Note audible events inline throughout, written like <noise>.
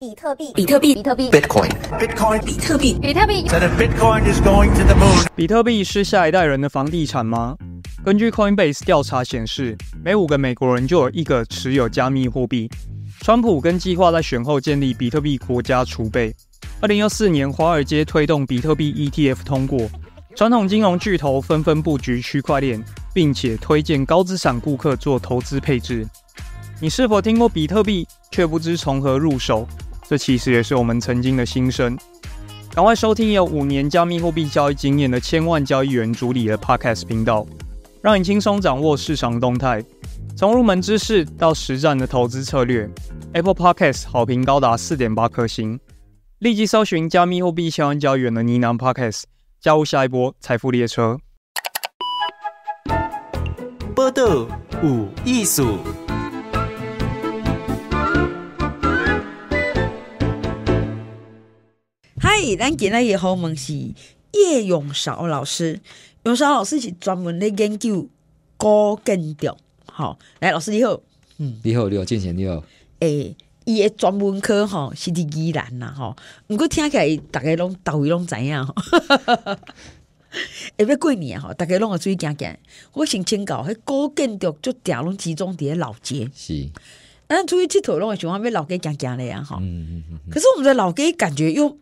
比特币，比特币，比特币，Bitcoin，Bitcoin，比特币，比特币。比特币是下一代人的房地产吗？根据 Coinbase 调查显示，每五个美国人就有一个持有加密货币。川普跟计划在选后建立比特币国家储备。二零二四年，华尔街推动比特币 ETF 通过，传统金融巨头纷纷布局区块链，并且推荐高资产顾客做投资配置。你是否听过比特币，却不知从何入手？这其实也是我们曾经的心声。赶快收听有五年加密货币交易经验的千万交易员主理的 Podcast 频道，让你轻松掌握市场动态，从入门知识到实战的投资策略。Apple Podcast 好评高达四点八颗星。立即搜寻加密货币千万交易员的呢喃 Podcast，加入下一波财富列车。波豆五艺术。咱今日诶好，问是叶永韶老师。永韶老师是专门咧研究高跟调，好来，老师你好，嗯，你好，你好，建贤你好，诶，伊诶，专门科吼是伫宜兰啦，吼，毋过听起来逐个拢逐位拢知影哈哈哈！<laughs> 过年吼，逐个拢会注意行行。我请教，迄高建筑就定拢集中伫老街，是，咱出去佚佗拢会喜欢要老街行行咧嗯嗯。可是我们的老街感觉又。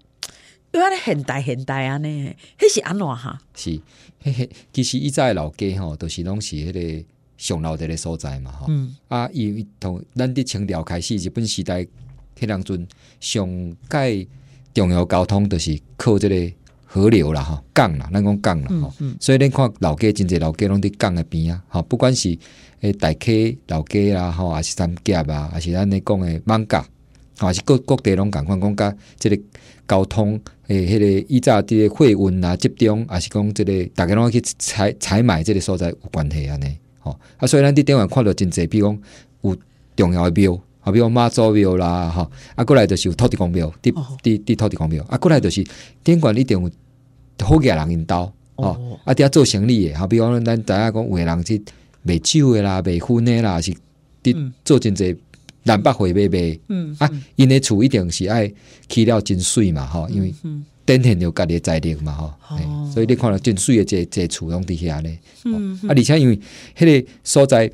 因为现代现代安尼迄是安怎哈？是，嘿嘿，其实一在老家吼，都是拢是迄个上老的个所在嘛，吼。啊，因为从咱伫清朝开始，日本时代，迄两阵上界重要交通，都是靠即个河流啦吼，江啦咱讲江啦吼。所以恁看老家真侪老家拢伫江的边啊，吼，不管是诶大溪老家啦，吼，还是三峡啊，还是咱咧讲诶芒甲。啊，是各各地拢共款讲，甲即个交通诶，迄个以即个货运啊，集中，啊是讲即个逐个拢去采采买即个所在有关系安尼。吼。啊，所以咱伫顶面看着真济，比如讲有重要诶庙，啊，比讲马祖庙啦，吼，啊，过来就是有土地公庙，伫伫伫土地公庙，啊，过来就是悬，你一定好几人因兜吼，啊，伫遐做生意诶，吼，比如讲咱知影讲有诶人去卖酒诶啦，卖烟啦，是伫做真济。南北回卖卖，嗯啊，因的厝一定是爱起了真水嘛，吼，因为电线有己诶在的嘛，吼，所以你看到真水的这这厝拢伫遐咧，嗯啊，而且因为迄个所在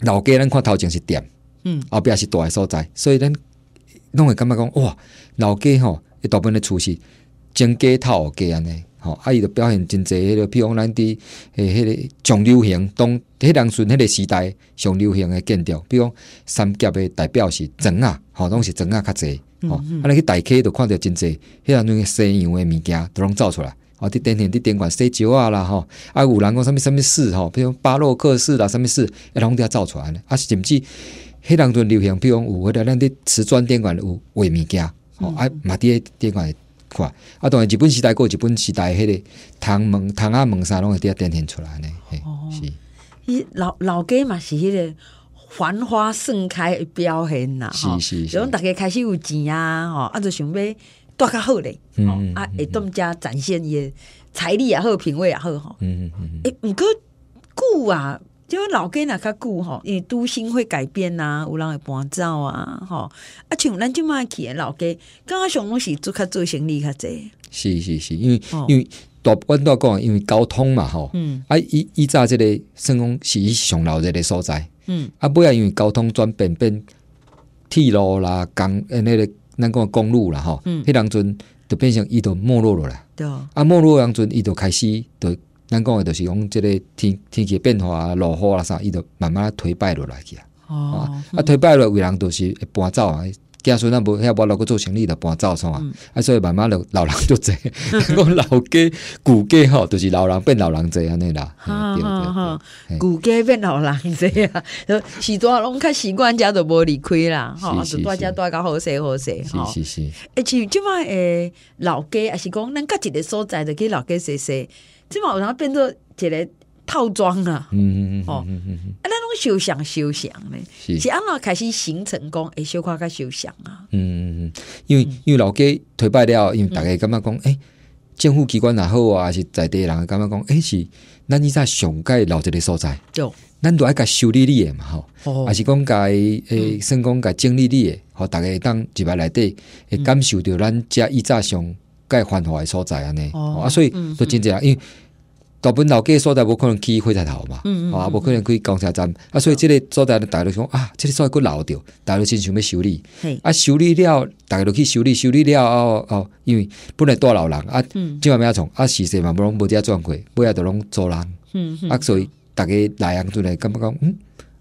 老家咱看头前是店，嗯，后壁是大所在，所以咱拢会感觉讲哇，老家吼一大部分的厝是真街套街安尼。吼，啊，伊就表现真济，迄个，比如讲咱伫诶，迄个上流行当迄当时迄个时代上流行诶建筑，比如讲三峡诶，代表是砖啊，吼，拢是砖啊较济，吼，啊，你去台溪都看着真济，迄当顿西洋诶物件，都拢走出来，吼伫顶咧伫顶管西石啊啦，吼，啊，有人讲啥物啥物寺吼，比如巴洛克式啦，啥物寺会拢伫遐造出来，啊，甚至迄当阵流行，比如讲有，个咱伫瓷砖顶馆有画物件，吼啊，伫蹄顶管。看。啊，当然，日本时代有日本时代迄个唐门、唐阿门啥拢会伫遐展现出来呢？哦，是老老家嘛，是迄个繁花盛开的表现啦。是是是，种讲大家开始有钱啊，吼，啊就想要带较好嘞。嗯啊，会当家展现也财力也好，品味也好，吼，嗯嗯嗯。诶毋过顾啊！即为老家那较久吼，因为都心会改变呐，有人会搬走啊，吼，啊，像咱即满去老家，刚刚上拢是做较做生意较济。是是是，因为因为大阮大讲，因为交通嘛，吼，嗯。啊，伊伊早即个算讲是伊上老热的所在，嗯。啊，尾要因为交通转变变铁路啦，因那个讲的公路啦吼，嗯。黑人阵就变成伊都没落咯啦，对。啊，没落当人伊都开始都。咱讲诶著是讲，即个天天气变化啊、落雨啊啥，伊就慢慢颓败落来去啊。哦，啊，颓败落为人著是一搬走啊。所以那不，遐无老搁做生意的搬走算啊。啊，所以慢慢老老人就多。<laughs> 讲老家古家吼，就是老人变老人侪安尼啦。哈哈哈，古家变老人多呀，是 <laughs> 多拢较习惯家都无离开啦。吼，是是。大家大家好势好吼。是是是。而且即卖诶，老家也是讲，咱家一个所在就去老家洗洗。即卖有通变做一个套装啊。嗯嗯嗯。哦。那修香修想呢？是安怎开始形成讲会小可个修香啊！嗯，因为因为老家退拜了，因为逐个感觉讲？哎，政府机关也好啊，是在地人感觉讲？哎，是，咱你在上盖老一个所在，就，咱都爱甲修理你诶嘛，吼，还是讲该诶，算讲甲整理你诶，和逐个当入来内底会感受着咱遮一早上盖繁华诶所在啊呢，啊，所以都真济人因为。大部分老诶所在，无可能去火车站嘛，啊，无可能去公交车站，啊，所以即个所在，大陆讲啊，即个所在佫老着，大陆真想要修理，啊，修理了，大家都去修理，修理了后，哦，因为本来多老人啊，即方要从啊，时势嘛，无拢无只转过，不也都拢租人。啊，所以逐个来样做来，感觉讲，嗯，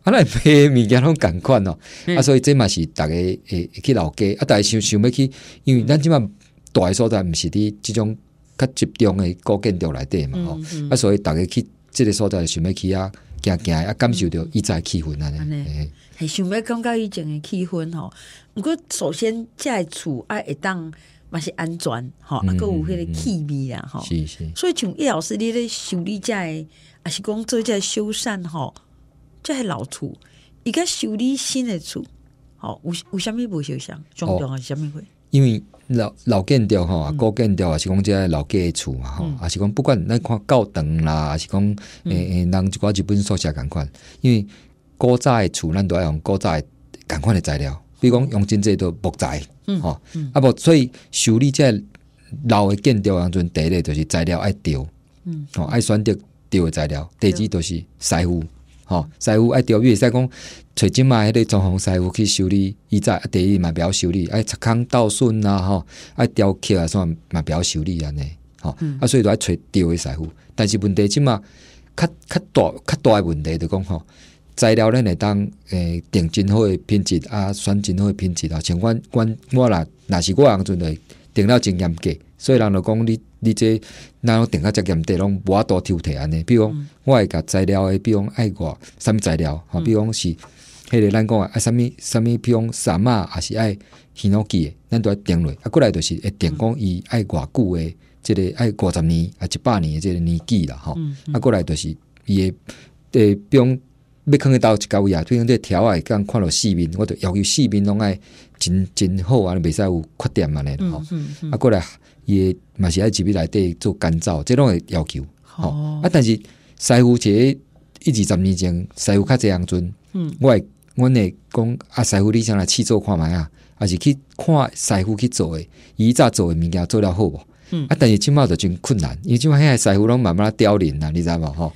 啊，来批物件拢共款咯，啊，所以这嘛是逐个会去老家，啊，逐个想想要去，因为咱即住大所在毋是伫即种。较集中诶，高建筑内底嘛吼，啊，所以逐个去这个所在，想要去啊，行行啊，感受着伊再气氛安尼。是想要感觉以前诶气氛吼，毋过首先个厝爱会当嘛是安全吼，啊个有迄个气味啊吼。是是。所以像叶老师你咧修理遮诶，啊是讲做遮下修缮吼，遮系老厝，伊个修理新诶厝，吼，有有啥物无受伤，重点啊是啥物会。因为老老建筑吼，高建筑啊，是讲个老旧厝嘛，吼，啊，是讲不管咱看教堂啦，啊，是讲诶诶，人就我基本宿舍共款。因为早诶厝咱都爱用早诶共款的材料，比如讲用真济都木材，嗯，啊无，所以修理个老的建筑当中，第一就是材料爱调，嗯，哦爱选择调的材料，第二就是师傅。吼，师傅爱钓鱼，使讲揣即马迄个装潢师傅去修理，伊在第一蛮晓修理，爱插空倒顺啊。吼，爱雕刻也算蛮晓修理安尼。吼，啊，所以都爱揣钓诶师傅，但是问题即马较较大、较大问题就讲吼，材料咱会当诶订真好的品质啊，选真好的品质啊，像我、我啦，若是我行阵来订了真严格，所以人就讲你。你即个咱拢定啊？遮严格拢无法度抽澈安尼比如讲我会甲材料诶比如讲爱偌啥物材料吼比如讲是迄个咱讲诶爱啥物啥物比如讲瘦肉抑是爱耳仔记诶咱遮定落去啊过来著是会定讲伊爱偌久诶即个爱五十年啊一百年诶即个年纪啦吼啊过来著是伊诶诶比如讲要囥咧倒一角位啊比如说这条啊，会甲人看着四面，我著要求四面拢爱真真好啊，尼袂使有缺点安尼吼啊过来伊诶嘛是爱集美内底做干燥，即拢会要求。吼啊，但是师傅个一二十年前，师傅较济样准。嗯，我会阮会讲啊，师傅你先来试做看卖啊，啊是去看师傅去做诶？伊早做诶物件做了好。嗯啊，但是即麦就真困难，因为满麦个师傅拢慢慢凋零啦，你知无吼？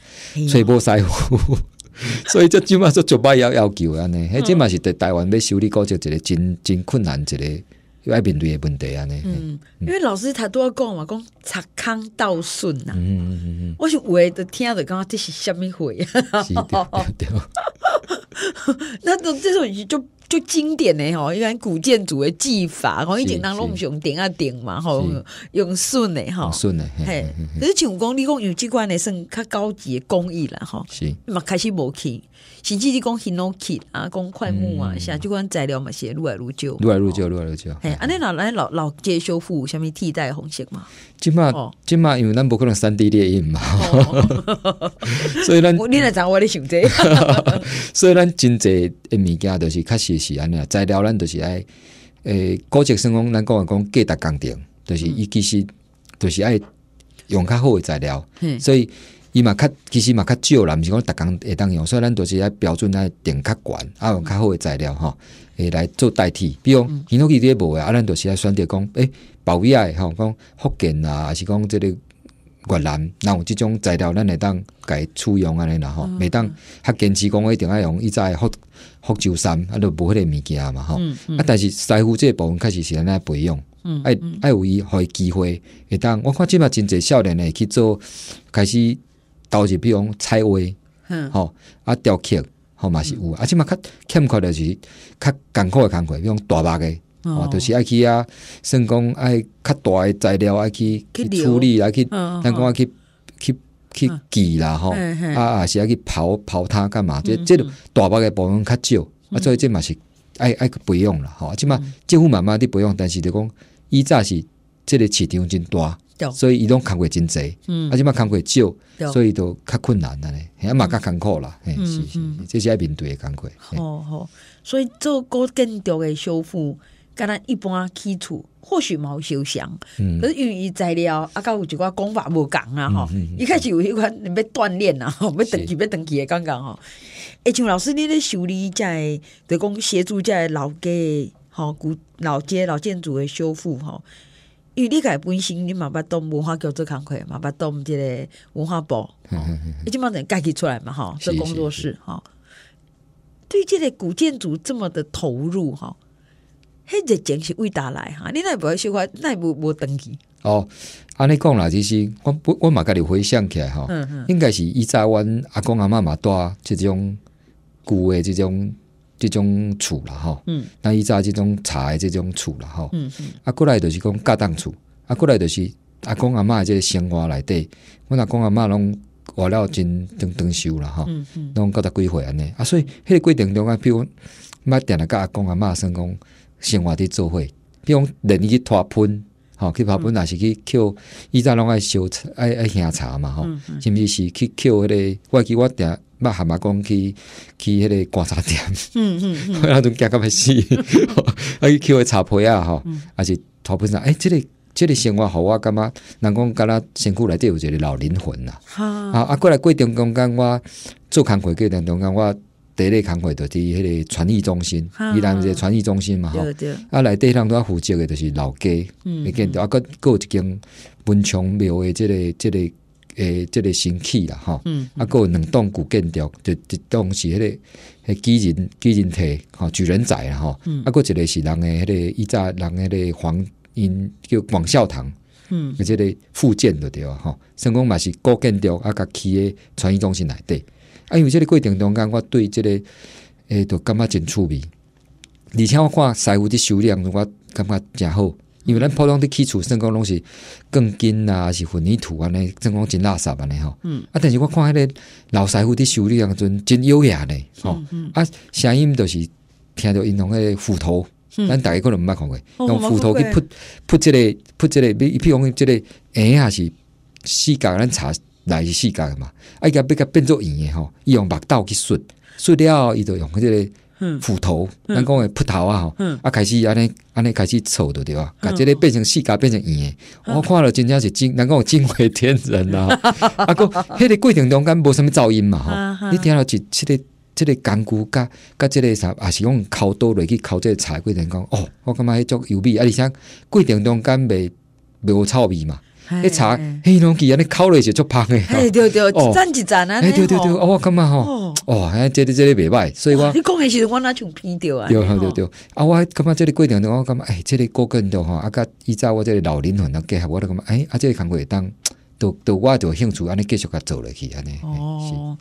吹无师傅，<laughs> 所以就即满做酒吧要要求安尼。迄即满是伫台湾要修理，古就一个真真困难一个。又爱面对的问题啊，呢？嗯，因为老师他都要讲嘛，讲查康道顺呐。嗯嗯嗯嗯，我是为了听着刚这是什么回呀？哈哈哈！那这这就。就经典的吼，一般古建筑的技法，吼，以前当拢用顶啊顶嘛，吼，用顺的吼，顺的，嘿。可是像讲你讲有机关的算较高级的工艺啦，吼，是嘛开始无去，甚至是讲 h i n 啊，讲快木啊，啥即款材料嘛，是愈来愈少，愈来愈少，愈来愈少。嘿，安尼老来老老街修复，有啥物替代方式嘛？即码即码因为咱无可能三 D 列印嘛，<laughs> 所以咱，<laughs> 你知找我的想这，<laughs> 所以咱真济。诶，物件著是确实，是安尼。啊。材料咱著是爱，诶，高级生工咱讲话讲价值工程，著是伊其实著是爱用较好诶材料，所以伊嘛较其实嘛较少啦，毋是讲逐工会当用，所以咱著是爱标准爱定较悬，啊，用较好诶材料吼，会来做代替。比如，讲，伊多伊这些无诶，啊，咱著是爱选择讲诶，宝尔吼讲福建啊，还是讲即个。越南，那有即种材料，咱会当家使用安尼啦吼。袂当较坚持讲一定要用伊在福福州山啊，就无迄个物件嘛吼。啊，但是师傅个部分确实是安尼培养，爱爱有伊互伊机会。会当我看即嘛真侪少年诶去做，开始投入，比如讲彩绘，吼啊，雕刻，吼嘛是有，啊，即嘛较欠缺的就是较艰苦诶工课，比如讲大把诶。哦，就是爱去啊，算讲爱较大诶材料爱去去处理，来去，咱讲爱去去去记啦吼，啊啊是爱去刨刨它干嘛？即即大块诶部分较少，啊所以即嘛是爱爱去培养了吼，即码政府慢慢伫培养，但是著讲伊早是即个市场真大，所以伊拢工过真济，啊即嘛工过少，所以都较困难安尼，也嘛较艰苦啦，嗯，这爱面对嘅艰苦。哦吼，所以做高更度诶修复。干咱一般基础或许冇修强，可是语言材料啊，搞有一寡功法无共啊，吼，一开始有迄款你要锻炼啊，吼，要登起，要登的刚刚吼，哎，像老师你咧修理在，就讲协助在老街，吼，古老街老建筑的修复吼。因为你家本身你嘛捌当文化局做工课，嘛，捌当一个文化博，你即冇人家己出来嘛吼，做工作室吼，对这个古建筑这么的投入吼。迄热情是为大来哈，你那不要收花，那无无登记。哦，安尼讲啦，就是我我我嘛甲你回想起来吼，应该是以前阮阿公阿嬷嘛带即种旧诶即种即种厝啦吼，嗯，那以前即种柴即种厝啦吼，嗯嗯，啊过来就是讲隔档厝，啊过来就是阿公阿嬷即个生活内底，阮阿公阿嬷拢活了真长长久啦吼，嗯嗯，拢过达几岁安尼，啊所以迄个过程中啊，比如捌定来甲阿公阿嬷算讲。生活伫做伙，比如讲人去拖粪吼，去拖粪也是去捡，伊前拢爱烧茶爱爱喝茶嘛，吼，是毋是是去捡迄个？我记我定。捌汉马讲去去迄个干柴店，嗯嗯嗯，<laughs> 我那种惊格蛮死，<laughs> 啊去迄个茶皮啊，吼，也是拖粪上，诶，即个即个生活互我感觉，人讲干若身躯内底有一个老灵魂呐，吼，啊，过来过电工干我做工课过程中间我。第一个工会著伫迄个传译中心，伊人一个传译中心嘛吼，啊内底人都要负责的，就是老家，你见着啊？佮有一间文昌庙的，即个即个诶，即个新起啦吼，啊佮两栋古建筑，就一栋是迄个迄巨人巨人体吼，举人仔啦吼，啊佮一个是人诶迄个伊早人诶黄，因叫广孝堂，嗯，佮即个复建的对啊吼，成功嘛是古建筑啊甲起诶，传译中心内底。啊，因为即个过程中间，我对即个诶，都感觉真趣味。而且我看师傅的当中，我感觉诚好。因为咱普通的基础算讲拢是钢筋啊，是混凝土安尼，算讲真垃圾安尼吼。嗯。啊，但是我看迄个老师傅的理当阵真优雅呢，吼。嗯嗯。啊，声音都是听着用红个斧头，咱逐个可能毋捌看过，用斧头去扑扑即个扑即个，比比讲即个鞋也是四角咱擦。来是世界的嘛，伊甲要甲变做圆的吼，伊用目刀去削，削了伊就用迄个斧头，咱讲的斧头啊，吼，啊开始安尼安尼开始锉着着对啊？甲即个变成世界，变成圆的，我看了真正是惊，咱讲惊为天人啊。<laughs> 啊哥，迄个过程中间无什物噪音嘛，吼，你听着是即个即个工具甲甲即个啥，也是用靠刀落去靠即个柴过程中，哦，我感觉迄种油味，啊，而且过程中间袂袂有臭味嘛。一查，嘿，龙记安尼烤了就足香的。哎，对对，哦，站一站啊，哎，对对对，哦，我感觉吼，哦，哎，这里这里袂歹，所以我你讲的是我那从批掉啊，对对对，啊，我感觉这里过程中，我感觉哎，这里过更到吼，啊甲依照我这里老年人啊，结合我都感觉哎，啊这里工可以当，都都我就兴趣，安尼继续甲做落去安尼。哦，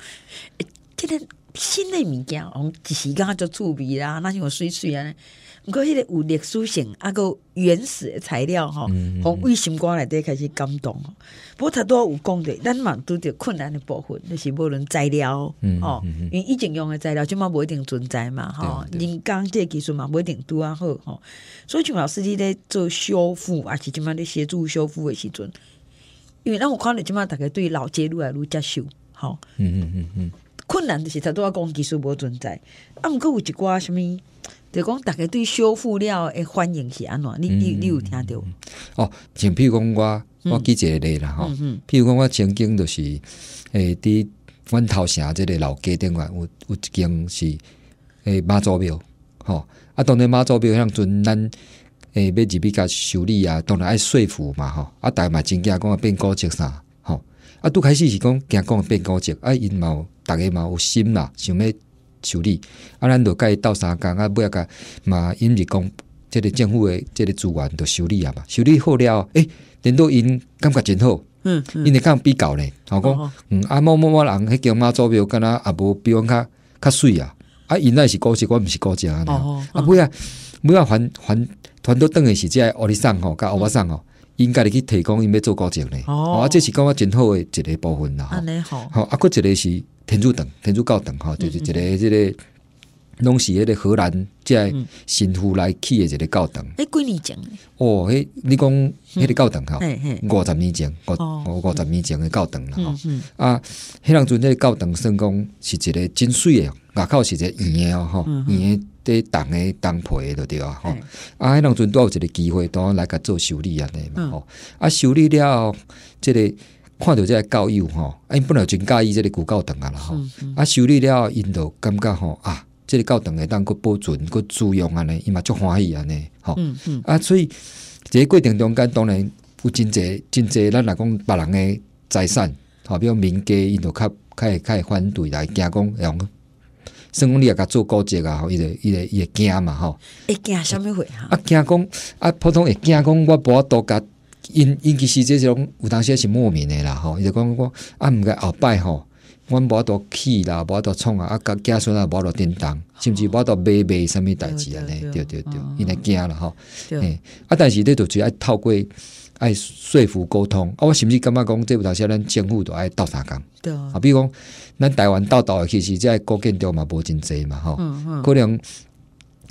今天新的物件，哦，一时间就做醋味啦，那用水水安尼。不过迄个有历史性，啊个原始的材料吼，从卫星光内底开始感动。不过他都有讲的，咱嘛拄着困难的部分，就是无论材料哦。因为以前用的材料，即满不一定存在嘛吼，人工这技术嘛，不一定拄啊好哈。所以像老师你咧做修复，啊，是即满咧协助修复的时阵，因为咱有看咧即满大家对老街愈来愈接受好。嗯嗯嗯嗯，困难就是他都要讲技术无存在。啊，毋过有一寡虾米。就讲大家对修复了诶欢迎是安怎，你你你有听到？哦，像譬如讲我，我举一个例啦吼，嗯譬如讲我曾经就是诶，伫阮头城即个老街顶啊，有有一间是诶马祖庙，吼啊，当然马祖庙向阵咱诶要入去甲修理啊，当然爱说服嘛吼，啊逐个嘛真惊讲变高级啥，吼啊拄开始是讲讲讲变高级，啊因嘛有逐个嘛有心啦，想要。修理啊咱著甲伊斗相共啊尾后甲嘛因就讲即个政府诶即个资源著修理啊嘛修理好了吼欸顶倒因感觉真好因会甲人比较咧吼讲嗯啊某某某人迄叫仔祖庙敢若也无比阮较较水啊啊因若是固执我毋是固执啊呐啊尾后尾后还还还倒转去是即个乌力松吼甲乌目松吼应该咧去提供因要做高墙哦，啊，这是讲啊真好诶一个部分啦。好，啊，搁一个是天主堂，天主教堂，吼，就是一个即个拢是迄个荷兰在神父来起诶一个教堂。诶，几年前？哦，迄你讲迄个教堂吼，五十年前，五五十年前诶教堂啦，嗯。啊，迄阵时个教堂算讲是一个真水诶，外口是一个圆诶吼，哈，圆诶。伫党诶，党培诶，对啊吼！啊，迄农阵多有一个机会，倒来甲做修理安尼嘛吼！啊，修理了，即个看着即个教友吼，因本来真介意即个旧教堂啊啦吼！啊，修理了，因着感觉吼啊，即个教堂诶，当佫保存佫租用安尼，伊嘛足欢喜安尼吼嗯嗯。啊，所以这个过程中间当然有真侪真侪，咱来讲别人诶财产，吼，比如民间因着较较会较会反对来讲工样。算讲你也佮做高节啊，吼，伊个伊个伊会惊嘛，吼，会惊啥物货啊？啊惊讲啊，普通会惊讲我无法度甲因因其实这种有当时是莫名的啦，吼，伊就讲我啊毋该，后摆吼，我无多起啦，无多创啊，啊甲家孙也无落叮当，甚至无度买买虾物代志安尼，对对对，因来惊咯吼，哎，啊但是你都只要透过。爱说服沟通啊！我甚至感觉讲这部台，时咱政府都爱斗相共？对啊，比如讲，咱台湾斗斗的其实，在高建中嘛，无真济嘛，吼，可能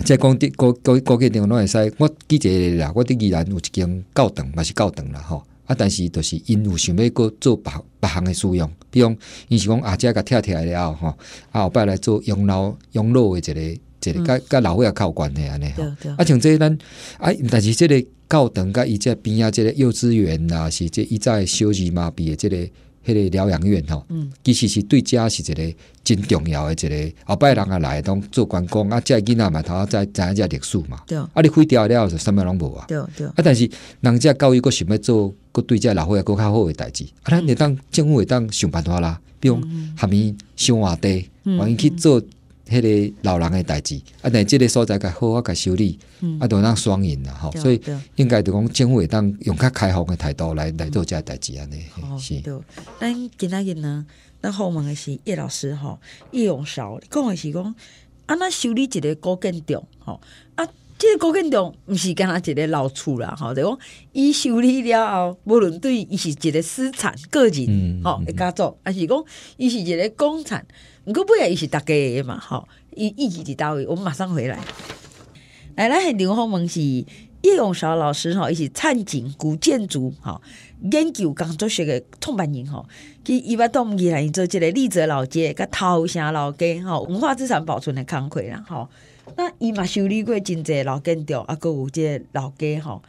在讲的高高高建中拢会使。我记者啦，我伫宜兰有一间教堂嘛是教堂啦吼，啊，但是着是因有想要过做别别项的使用，比如讲，伊是讲阿姐甲拆拆了后吼，啊后摆来做养老养老的一个一个，甲甲老岁较靠关系安尼。吼，啊，像这咱啊，但是这个。教堂甲伊遮边啊，即个幼稚园啦，是这伊在小儿麻痹的这个。迄个疗养院吼，其实是对遮是一个真重要的一个。后摆人啊来当做观光啊，遮囡仔嘛，啊，知知影遮历史嘛，啊，你毁掉了就什么拢无啊？啊，但是人遮教育佫想要做，佫对遮老伙仔佫较好诶代志。啊，咱会当政府会当想办法啦，比如下面伤下地，万一去做。迄个老人诶代志，啊，但即个所在甲好，甲修理，啊，都让双赢啦，吼。所以应该就讲政府会当用较开放诶态度来来做遮代志安尼。是，著咱今仔日呢，咱后问诶是叶老师，吼，叶永韶讲诶是讲，啊，那修理一个高建筑吼，啊，即个高建筑毋是干他一个老厝啦，吼，就讲伊修理了后，无论对伊是一个私产个人，吼一家族，还是讲伊是一个公产。毋过买来伊是逐家会嘛吼伊伊是伫搭位阮马上回来来咱现场方文是叶咏韶老师吼伊是蔡锦古建筑吼研究工作室诶创办人吼伊伊捌倒毋伊来伊做即个丽泽老街甲涛声老街吼文化资产保存诶工课啦吼咱伊嘛修理过真济老建筑抑佫有即个老街吼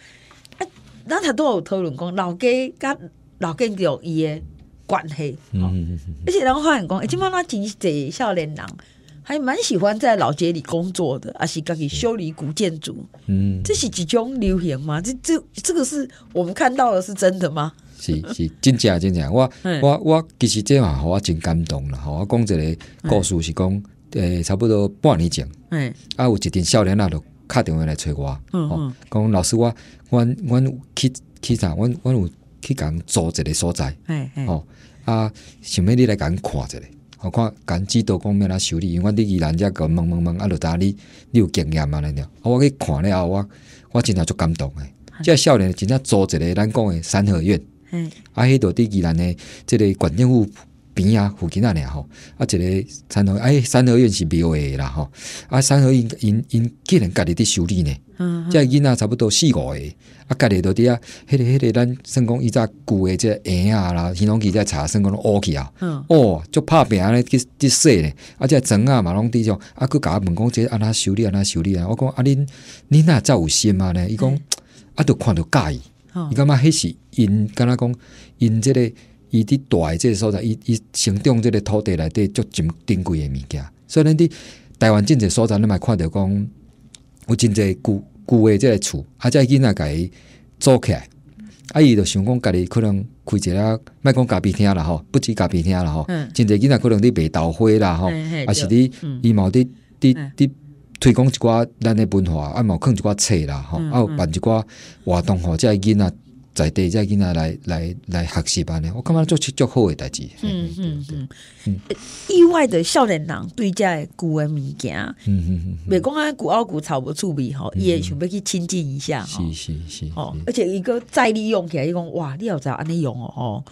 啊咱读都有讨论讲老街甲老建筑伊诶嗯嗯。而且然后发现讲，而且妈妈真个少年郎还蛮喜欢在老街里工作的，阿是家己修理古建筑，嗯，这是一种流行吗？这这这个是我们看到的是真的吗？是是，真正真正，我我我其实这嘛，我真感动了，我讲一个故事是讲，诶，差不多半年前，嗯，啊，有一阵少年啊，就打电话来找我，嗯嗯，讲老师，我我我去去啥，我我有去共租一个所在，嗯，嗯，哦。啊！想要你来讲看者嘞，我看讲指导方面来修理，因为我你伊人家讲问问问，啊，罗搭你你有经验嘛？来啊，我去看了后，我我真正足感动的。即个少年真正租一个咱讲的三合院，啊，迄多伫伊人呢，即个管政府。仔附近仔俩吼，啊，一个三合哎，三合院是庙诶啦吼，啊，三合因因因，既然家己伫修理呢，嗯，则囡仔差不多四五个，啊，家己都伫啊，迄个迄个咱算讲伊只诶，即个鹅啊啦，乾隆期在查算讲拢乌去啊，嗯，哦，就拍拼咧去去洗咧，啊，这床啊嘛拢伫种，啊，去问讲即个安那修理安那修理啊，我讲啊，恁恁若咋有心嘛咧，伊讲，啊，都看着介意，伊感觉迄是因敢若讲因即个。伊伫大即个所在，伊伊成长即个土地内底足真珍贵诶物件。所以咱伫台湾真侪所在，你嘛看着讲，有真侪旧旧诶即个厝，啊，则囡仔家己租起来，啊，伊就想讲家己可能开一个，卖讲咖啡厅啦吼，不止咖啡厅啦吼，真侪囡仔可能伫卖豆花啦吼，啊是伫伊毛伫伫。伫推广一寡咱诶文化，啊有坑一寡册啦吼，啊有办一寡活动吼，即个囡仔。在地再囡他来来来学习吧呢，我感觉做起足好诶代志？嗯嗯嗯嗯，意外的笑脸人对在古的物件，嗯嗯嗯，袂讲啊古奥古吵不出味吼，伊也想要去亲近一下是是是，哦，而且一个再利用起来，伊讲哇你要怎安尼用哦哦，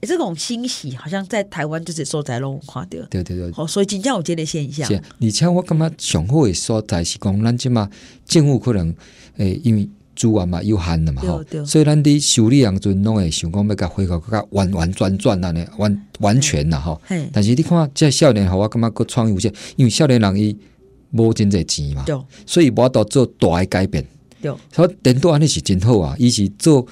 诶这种欣喜好像在台湾就是所在拢看到，对对对，哦，所以真正有这个现象，是，你像我感觉上好的所在是讲咱即嘛政府可能诶因为。资源嘛，有限的嘛吼，所以咱伫修理人阵拢会想讲要甲恢复较完完全全安尼完完全呐吼。但是你看，即少年，吼，我感觉个创意无限，因为少年人伊无真侪钱嘛，所以无法度做大诶改变。所以电动安尼是真好啊，伊是做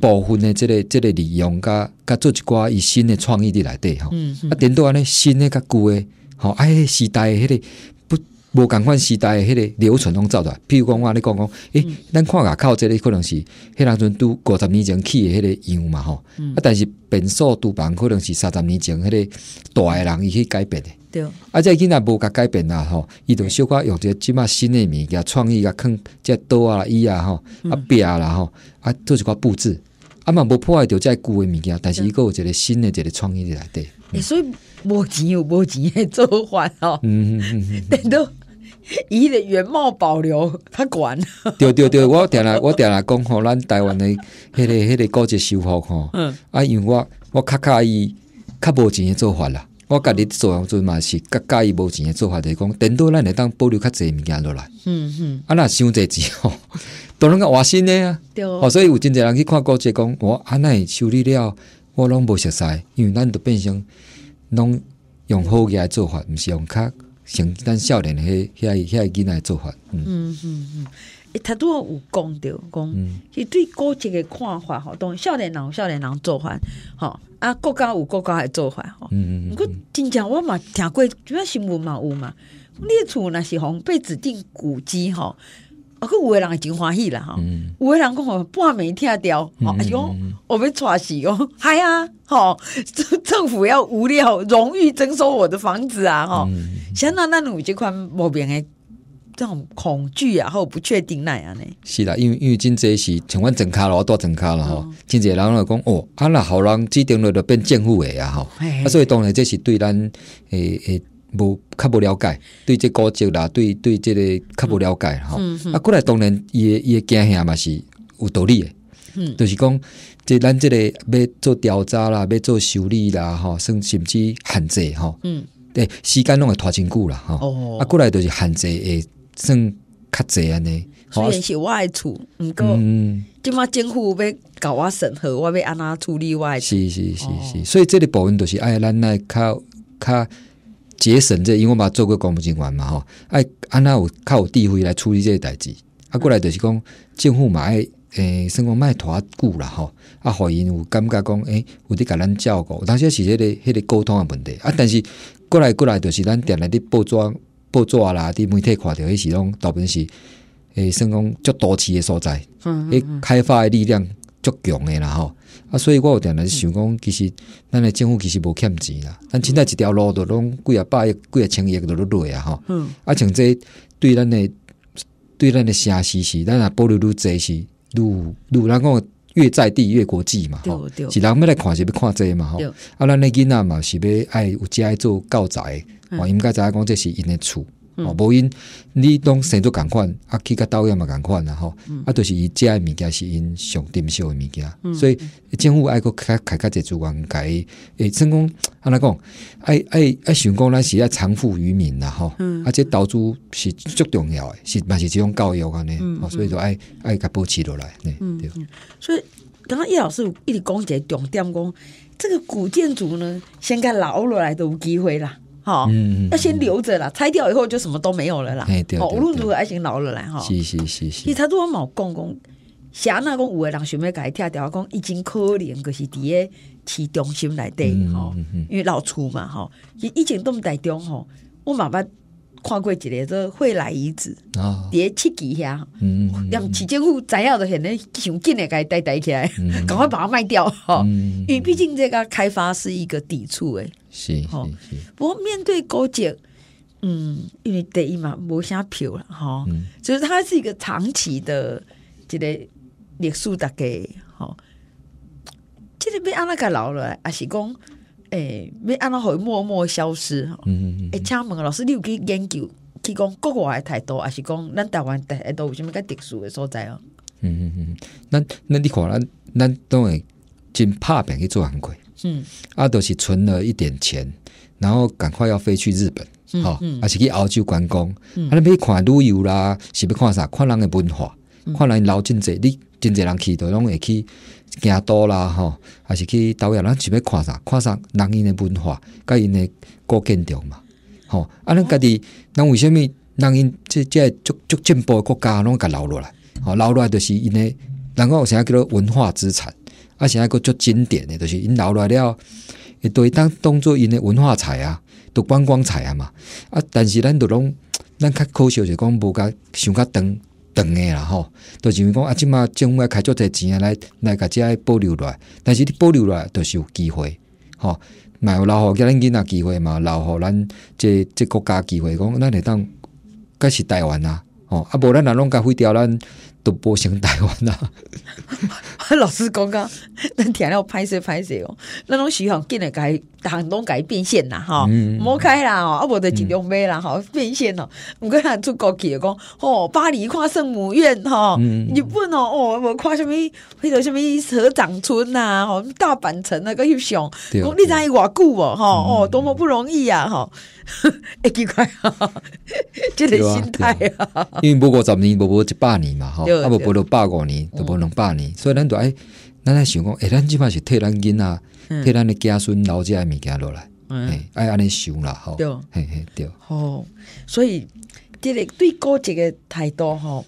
部分的即个即个利用，甲甲做一寡伊新的创意伫内底吼。啊，电动安尼新的甲旧的，吼，啊，迄时代迄个。无共款时代诶，迄个流传拢走倒。譬如讲，我尼讲讲，诶，咱看外口即个可能是，迄人阵拄五十年前起诶迄个样嘛吼。啊，但是本数厨房可能是三十年前迄个大诶人伊去改变诶。对。啊，即囡仔无甲改变啦吼，伊就小可用一个即嘛新诶物件，创意甲囥即桌啊、椅啊、吼、啊壁啦吼、啊做一寡布置，啊嘛无破坏着即旧诶物件，但是伊个有一个新诶一个创意伫内底。所以无钱有无钱诶做法吼。嗯嗯嗯嗯，等伊的原貌保留，他管。<laughs> 对对对，我定来我定来讲吼，咱台湾的迄个迄个古迹修复吼，嗯，啊，因为我我较介意较无钱的做法啦，我家己做阵嘛是较介意无钱的做法，就是讲，顶多咱会当保留较济物件落来，嗯嗯，啊若伤济钱吼，都拢较换新的啊，哦，所以有真济人去看古迹，讲我安那修理了，我拢无熟悉，因为咱都变成拢用好个做法，毋是用较。像咱少年迄、迄、迄囡仔做法，嗯嗯嗯，他仔有讲着，讲，伊对古迹嘅看法吼，当少年人、少年人做法，吼啊，国家有国家诶做法，吼。嗯。唔过，真正我嘛，听过主要新闻嘛有嘛，列厝若是红被指定古迹吼。啊！可有诶人真欢喜啦吼，有诶人讲吼半暝听掉，哎呦，我们要抓死哦，嗨啊，吼，政政府要无聊，荣誉征收我的房子啊，吼，相当那有即款莫名诶。这种恐惧啊，或不确定那样呢？是啦，因为因为今这是像阮增卡了，多增卡吼，真今仔人后讲哦，啊那好人指定了就变政府诶啊。吼，啊所以当然这是对咱诶诶。无较无了解，对这高职啦，对对这个较无了解吼。啊，过来当然伊诶伊诶惊吓嘛是有道理，就是讲，即咱即个要做调查啦，要做修理啦，算甚至限制吼，嗯，对，时间拢会拖真久啦，吼。啊，过来就是限制会算较侪安尼。虽然是我厝毋过，嗯，即满政府要搞我审核，我要安怎处理我外。是是是是，所以即个部分都是爱咱来较较。节省这，因为我嘛做过公务人员嘛吼，哎，安那有靠有弟辉来处理这个代志，啊过来就是讲，政府嘛，诶算讲卖拖久啦吼，啊，互因有感觉讲，诶，有伫甲咱照顾，但是是迄个迄个沟通的问题，啊，但是过来过来就是咱店内伫报纸报纸啦，伫媒体看到迄时拢大部分是，哎，算讲足多钱的所在，嗯迄开发的力量。足强的啦吼，啊，所以我有定来想讲，其实咱的政府其实无欠钱啦，咱凊彩一条路都拢几啊百亿、几啊千亿都落来啊吼。嗯，啊像这对咱的对咱的城市是，咱也保留愈济是愈路，咱讲。越在地越国际嘛吼，是人要来看是要看这嘛吼。啊，咱的囡仔嘛是要爱有遮爱做教仔，啊，因知影讲这是因的厝。哦，无因你拢生做共款，啊，去甲导演嘛共款啦吼，啊，著是伊食诶物件是因上珍惜诶物件，所以政府爱佮开开个资主甲伊诶，成讲安尼讲，爱爱爱想讲咱是要藏富于民啦吼，啊，且投资是足重要诶，是嘛是即种教育安尼，所以就爱爱甲保持落来嗯，对。所以刚刚叶老师一直讲一个重点，讲这个古建筑呢，先甲留落来都有机会啦。好，要先留着啦，拆掉以后就什么都没有了啦。无论如何，先留了来哈。是是是是。其实他如果冇公公，霞那个有个人想要家拆掉，讲已经可怜，可是伫个市中心内底，哈，因为老厝嘛哈，伊已经都唔大吼，我妈妈。看过一个这惠来遗址，叠七级下，让市政府知影着现在想紧甲给带带起来，赶快把它卖掉哈。因为毕竟这个开发是一个抵触诶，是哈。不过面对高结，嗯，因为第一嘛，无啥票了哈。就是它是一个长期的一个历史大计哈。这个被安拉个落了，也是讲。诶，要安怎互伊默默消失？嗯诶，请问老师，你有去研究，去讲国外的态度，还是讲咱台湾台都有什么较特殊诶所在哦？嗯嗯嗯，咱那你看咱咱都会真拍拼去做韩国，嗯，啊，就是存了一点钱，然后赶快要飞去日本，哈，啊，是去澳洲观光，啊，你去看旅游啦，是不看啥，看人的文化。看来留真济，你真济人去都拢会去行多啦，吼，还是去导演咱想要看啥看啥，人因的文化，甲因的古建筑嘛，吼，啊，咱家己，咱为什物人因这这足足进步国家拢甲留落来，吼，留落来就是因的，人讲有啥叫做文化资产，啊，啥在个足经典的着是因留落来了，会当当做因的文化财啊，都观光财啊嘛，啊，但是咱都拢，咱较可惜就讲无甲想较长。长诶啦吼，就是讲啊，即马政府开足侪钱啊，来来家遮保留落。来，但是你保留落，来都是有机会吼。有老好叫咱囡仔机会嘛，老好咱即即国家机会，讲咱会当，甲是台湾啦。哦，啊无咱若拢甲废掉咱。都不想台湾啦！<laughs> 老师刚刚，那听了拍摄拍摄哦，那种喜欢进来改，当东改变现啦哈，磨开啦哦，啊，我得尽量买啦，好变现哦。我跟人出国去讲，哦，巴黎看圣母院哈，日本哦，哦，看什么？那个什么河长村呐，哦，大阪城那个翕相，讲你讲外国哦，哈，哦，多么不容易啊哈！<laughs> 哎，奇怪，<laughs> 这个心态啊，因为不过十年，不过一百年嘛，哈，啊无伯到八五年，都不能百年，所以咱都哎，咱在想讲，哎，咱即码是替咱囡啊，替咱的家孙老家物件落来，哎，爱安尼想啦，哈，对对，吼。所以这个对高阶嘅态度，吼。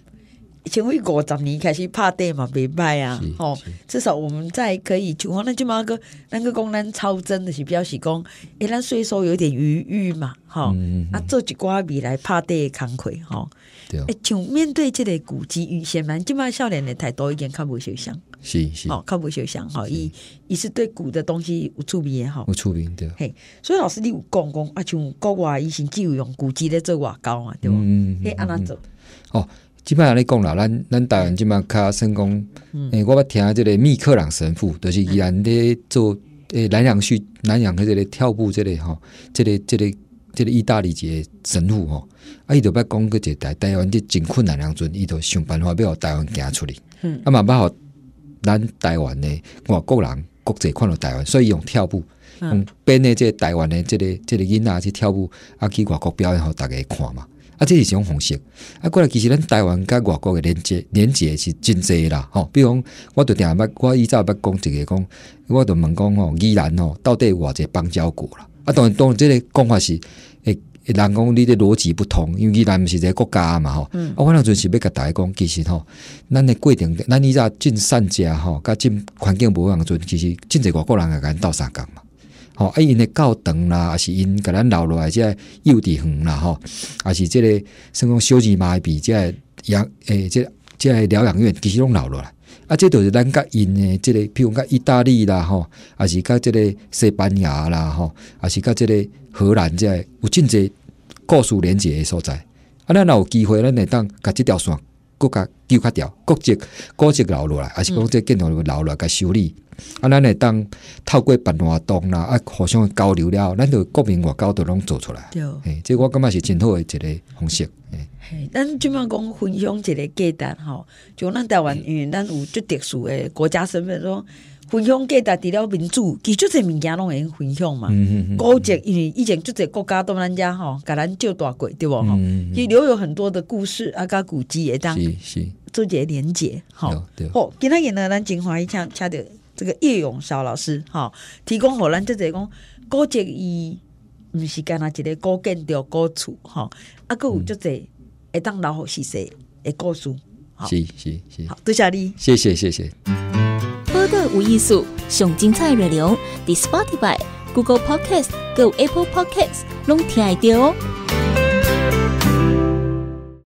像迄五十年开始拍底嘛袂歹啊吼至少我们在可以像咱即摆佫咱佫讲咱超真的是表示讲诶咱虽说有点余裕嘛吼啊做一寡未来拍底的工课吼对啊诶像面对即个古迹于先咱即摆少年的态度已经较无受伤是是吼较袂受伤吼伊伊是对古的东西有出名也好有出名对嘿所以老师你有讲讲啊像国外的医生有用古迹咧做外交嘛对吧嗯嘿安怎做哦即摆安尼讲啦，咱咱台湾即摆较算讲，诶，我捌听即个密克朗神父，就是伊安咧做诶南洋去南洋即个跳舞即个吼，即个即个即个意大利籍神父吼，啊，伊就捌讲过一个台台湾即真困难两阵，伊就想办法要互台湾行出去，啊嘛，捌互咱台湾的外国人、国际看到台湾，所以用跳舞。用编的即台湾的即个即个囡仔去跳舞，啊，去外国表演，互逐个看嘛。啊，这是一种方式。啊，过来，其实咱台湾甲外国诶连接，连接是真济啦，吼。比如讲，我伫定下，我以前要讲一个讲，我伫问讲吼，伊兰吼到底有偌济邦交国啦？啊，当然，当然，这个讲法是诶，人讲你这逻辑不通，因为伊兰毋是一个国家嘛，吼。啊，我那阵是要甲大家讲，其实吼，咱诶过程，咱以前进善家吼，甲进环境无样阵，其实真济外国人也咱斗相共嘛。吼，啊，因诶教堂啦，也是因甲咱留落，即个幼稚园啦，吼，啊，是即个，算讲小治麻痹，即个养，诶，即即个疗养院，其实拢留落来，啊，即都是咱甲因诶，即个，比如讲意大利啦，吼，啊，是甲即个西班牙啦，吼，啊，是甲即个荷兰，即个有真侪故事连接诶所在。啊，咱若有机会，咱会当甲即条线，更加叫较掉，国籍国籍留落来，还是讲即建筑留落来甲修理。啊，咱会当透过办活动啦，啊，互相交流了，咱就国民外交都拢做出来。对，诶，这我感觉是真好一个方式。诶，咱即满讲分享一个价值吼，就咱台湾因为咱有最特殊的国家身份说分享价值除了民主，其实些物件拢会用分享嘛。嗯嗯。嗯。高级因为以前就这国家都咱遮吼，甲咱借大过对无吼，嗯嗯嗯。留有很多的故事啊，甲古迹也当是是做一个连接吼。对。好，今仔日呢咱真欢喜请请着。这个叶永绍老师，哈，提供给咱这只讲高阶伊，唔是干呐，一个高建筑高厝哈，阿有就只会当老好是谁，会故事。好，是是，好，多谢你，谢谢，谢谢。播客无艺术，上精彩内容，滴 Spotify、Google Podcast、Go Apple Podcast，拢听得到哦。